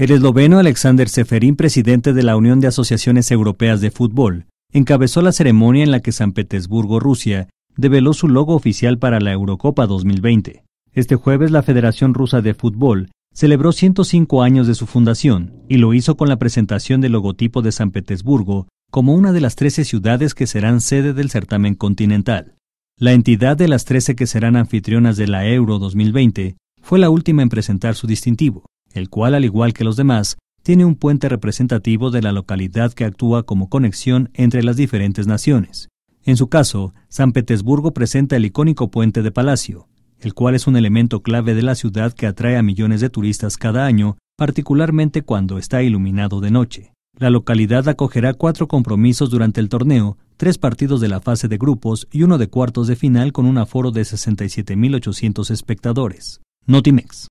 El esloveno Alexander Seferin, presidente de la Unión de Asociaciones Europeas de Fútbol, encabezó la ceremonia en la que San Petersburgo, Rusia, develó su logo oficial para la Eurocopa 2020. Este jueves la Federación Rusa de Fútbol celebró 105 años de su fundación y lo hizo con la presentación del logotipo de San Petersburgo como una de las 13 ciudades que serán sede del certamen continental. La entidad de las 13 que serán anfitrionas de la Euro 2020 fue la última en presentar su distintivo el cual, al igual que los demás, tiene un puente representativo de la localidad que actúa como conexión entre las diferentes naciones. En su caso, San Petersburgo presenta el icónico puente de Palacio, el cual es un elemento clave de la ciudad que atrae a millones de turistas cada año, particularmente cuando está iluminado de noche. La localidad acogerá cuatro compromisos durante el torneo, tres partidos de la fase de grupos y uno de cuartos de final con un aforo de 67.800 espectadores. Notimex.